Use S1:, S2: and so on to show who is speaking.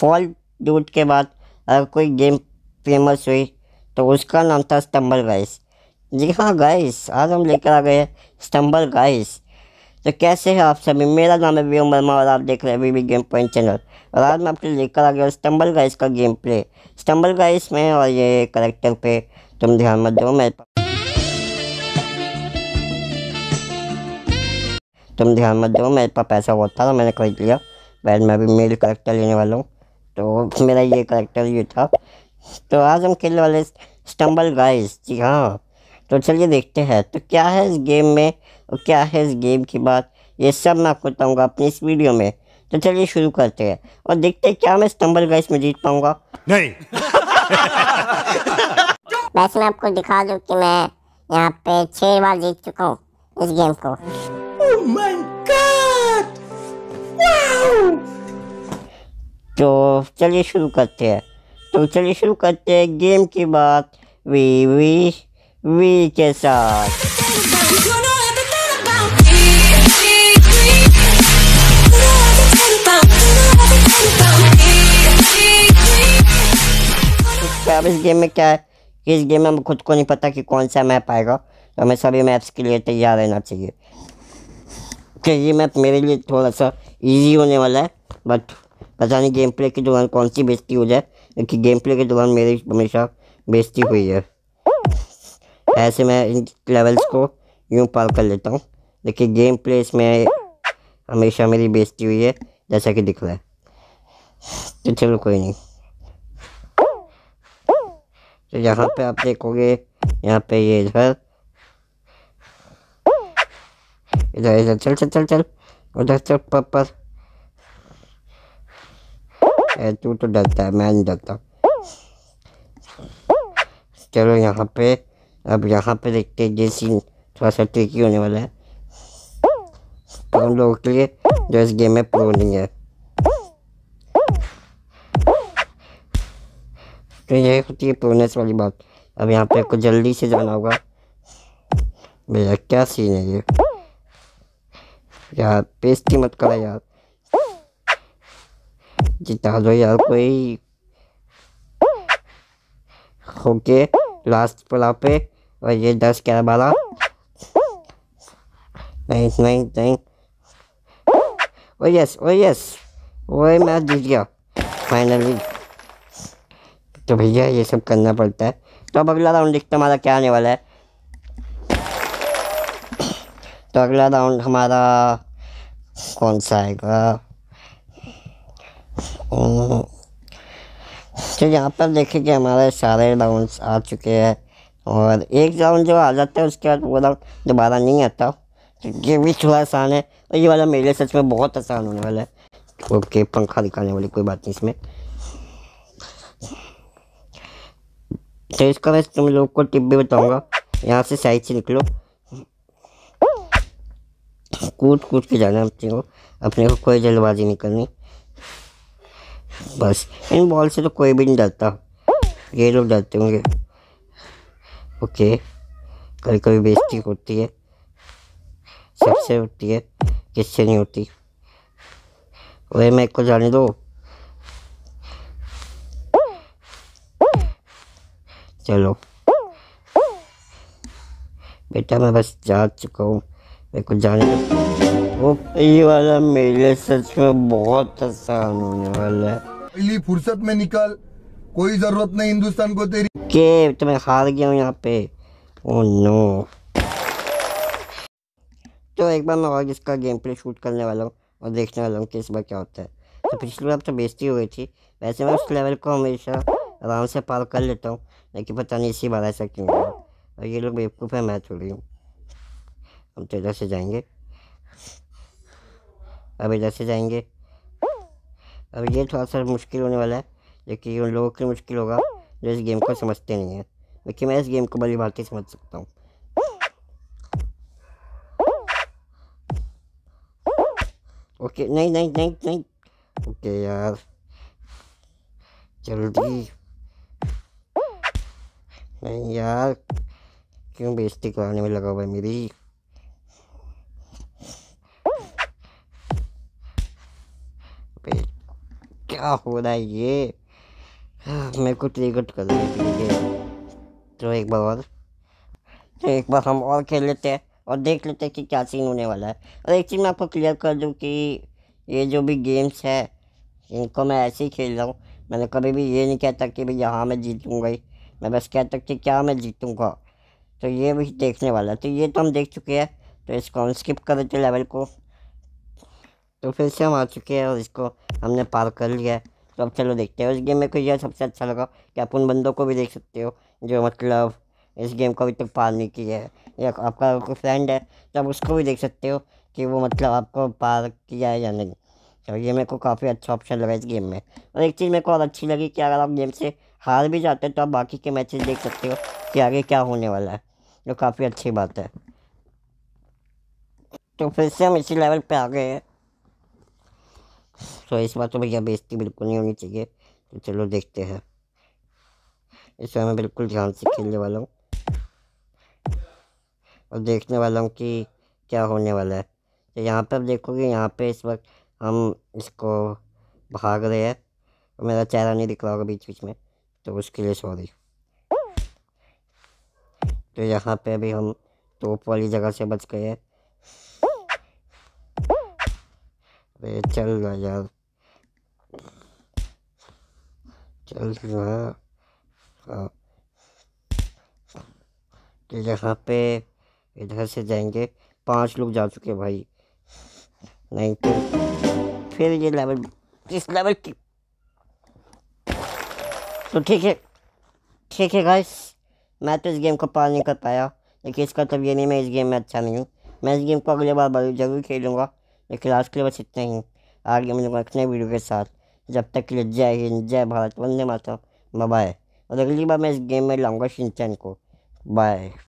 S1: Fall डूट के बाद अगर कोई गेम फेमस हुई तो उसका नाम था स्टम्बल गाइस जी हाँ गाइस आज हम लेकर आ गए स्टम्बल गाइस तो कैसे हैं आप सभी मेरा नाम है व्यू वर्मा और आप देख रहे हैं वी गेम पॉइंट चैनल और आज मैं आपके लेकर आ गया स्टम्बल गाइस का गेम प्ले स्टम्बल गाइस में और ये करेक्टर पे तुम ध्यान मत दो मेरे पास तुम ध्यान मत दो मेरे पास पैसा होता था मैंने खरीद लिया बैड मैं अभी मेरे करेक्टर लेने वाला हूँ तो मेरा ये करेक्टर ये था तो आज हम खेलने वाले स्टम्बल गाइस जी हाँ तो चलिए देखते हैं तो क्या है इस गेम में और क्या है इस गेम की बात ये सब मैं आपको बताऊँगा अपनी इस वीडियो में तो चलिए शुरू करते हैं और देखते हैं क्या मैं स्टम्बल गाइस में जीत पाऊँगा नहीं वैसे मैं आपको दिखा दूँ कि मैं यहाँ पे छः बार जीत चुका हूँ इस गेम को oh my God! Wow! तो चलिए शुरू करते हैं तो चलिए शुरू करते हैं गेम की बात वी वी वी के साथ तो अब इस गेम में क्या है कि इस गेम में हमें खुद को नहीं पता कि कौन सा मैप आएगा तो हमें सभी मैप्स के लिए तैयार रहना चाहिए क्योंकि ये मैप मेरे लिए थोड़ा सा इजी होने वाला है बट पता नहीं गेम प्ले के दौरान कौन सी बेजती हो जाए क्योंकि गेम प्ले के दौरान मेरी हमेशा बेजती हुई है ऐसे मैं इन लेवल्स को यूँ पार कर लेता हूँ लेकिन गेम प्ले इसमें हमेशा मेरी बेजती हुई है जैसा कि दिख रहा है तो चलो कोई नहीं तो यहाँ पे आप देखोगे यहाँ पे ये इधर इधर इधर चल चल चल चल उधर चल पर है तू तो डरता है मैं नहीं डरता चलो यहाँ पे अब यहाँ पे देखते हैं ये सीन थोड़ा सा ट्रिकी होने वाला है तो उन लोगों के लिए जो इस गेम में प्रो नहीं है तो ये होती है प्रोनेस वाली बात अब यहाँ पे कुछ जल्दी से जाना होगा भैया क्या सीन है ये यार पेस्टी मत करा यार जिता दो यार कोई होके लास्ट पला पे और ये दस ग्यारह बारह नहीं नहीं नहीं ओ यस ओ यस वो मैच जीत गया फाइनली तो भैया ये सब करना पड़ता है तो अब अगला राउंड देखते हमारा क्या आने वाला है तो अगला राउंड हमारा कौन सा आएगा तो यहाँ पर कि हमारे सारे राउंड्स आ चुके हैं और एक राउंड जो आ जाता है उसके बाद वो राउंड दोबारा नहीं आता तो ये भी थोड़ा आसान है और ये वाला मेरे सच में बहुत आसान होने वाला है ओके पंखा दिखाने वाली कोई बात नहीं इसमें तो इसका मैं तुम लोग को टिप भी बताऊँगा यहाँ से साइड से निकलो कूद कूद के जाना अपने को अपने को कोई जल्दबाजी नहीं करनी बस इन बॉल से तो कोई भी नहीं डरता ये लोग डरते होंगे ओके कभी कभी बेस्टिक होती है सबसे होती है किससे नहीं होती वही मैं को जाने दो चलो बेटा मैं बस जा चुका हूँ मेरे को जाने दो वो ये वाला मेले सच में बहुत आसान होने वाला है पहली फुर्सत में निकल कोई जरूरत नहीं हिंदुस्तान को तेरी के तो मैं हार गया हूँ यहाँ पे ओ oh नो तो एक बार मैं और इसका गेम प्ले शूट करने वाला हूँ और देखने वाला हूँ कि इस बार क्या होता है तो पिछली बार तो बेजती हो गई थी वैसे मैं उस लेवल को हमेशा आराम से पार कर लेता हूँ लेकिन पता नहीं इसी बार ऐसा क्यों हुआ और ये लोग बेवकूफ़ है मैं थोड़ी हूँ हम तेरह से जाएंगे अब इधर से जाएंगे अब ये थोड़ा सा मुश्किल होने वाला है लेकिन उन लोगों के मुश्किल होगा जो इस गेम को समझते नहीं हैं देखिए मैं इस गेम को बड़ी भांति समझ सकता हूँ ओके नहीं नहीं नहीं नहीं ओके यार जल्दी नहीं यार क्यों बेइज्जती कराने में लगा हुआ है मेरी क्या हो रहा है ये मेरे को ट्रिकट कर रही तो एक बार और तो एक बार हम और खेल लेते हैं और देख लेते हैं कि क्या सीन होने वाला है और एक चीज़ मैं आपको क्लियर कर दूँ कि ये जो भी गेम्स है इनको मैं ऐसे ही खेल रहा हूँ मैंने कभी भी ये नहीं कहता कि भाई यहाँ मैं जीतूँगा ही मैं बस कहता कि क्या मैं जीतूँगा तो ये भी देखने वाला है तो ये तो हम देख चुके हैं तो इसको हम स्किप कर देते लेवल को तो फिर से हम आ चुके हैं और इसको हमने पार कर लिया है तो अब चलो देखते हैं इस गेम में कुछ यह सबसे अच्छा लगा कि आप उन बंदों को भी देख सकते हो जो मतलब इस गेम को अभी तक पार नहीं किया है या आपका कोई फ्रेंड है तो आप उसको भी देख सकते हो कि वो मतलब आपको पार किया है या नहीं तो ये मेरे को काफ़ी अच्छा ऑप्शन लगा इस गेम में और एक चीज़ मेरे को और अच्छी लगी कि अगर आप गेम से हार भी जाते हैं तो आप बाकी के मैचेस देख सकते हो कि आगे क्या होने वाला है जो काफ़ी अच्छी बात है तो फिर से हम इसी लेवल पे आ गए हैं सो तो इस बार तो भैया बेइज्जती बिल्कुल नहीं होनी चाहिए तो चलो देखते हैं इस बार मैं बिल्कुल ध्यान से खेलने वाला हूँ और देखने वाला हूँ कि क्या होने वाला है तो यहाँ पर देखोगे यहाँ पे इस वक्त हम इसको भाग रहे हैं और मेरा चेहरा नहीं दिख रहा होगा बीच बीच में तो उसके लिए सॉरी तो यहाँ पे अभी हम तोप वाली जगह से बच गए हैं अरे चल ना यार चल ना तो यहाँ पे इधर से जाएंगे पांच लोग जा चुके भाई नहीं तो फिर ये लेवल इस लेवल की तो ठीक है ठीक है गाइस मैं तो इस गेम को पार नहीं कर पाया लेकिन इसका तब मतलब ये नहीं मैं इस गेम में अच्छा नहीं हूँ मैं इस गेम को अगले बार जरूर खेलूँगा ये क्लास के लिए बस इतना ही आगे मिलूंगा एक नए वीडियो के साथ जब तक के लिए जय हिंद जय भारत वंदे माता बाय और अगली बार मैं इस गेम में लाऊंगा शिनचैन को बाय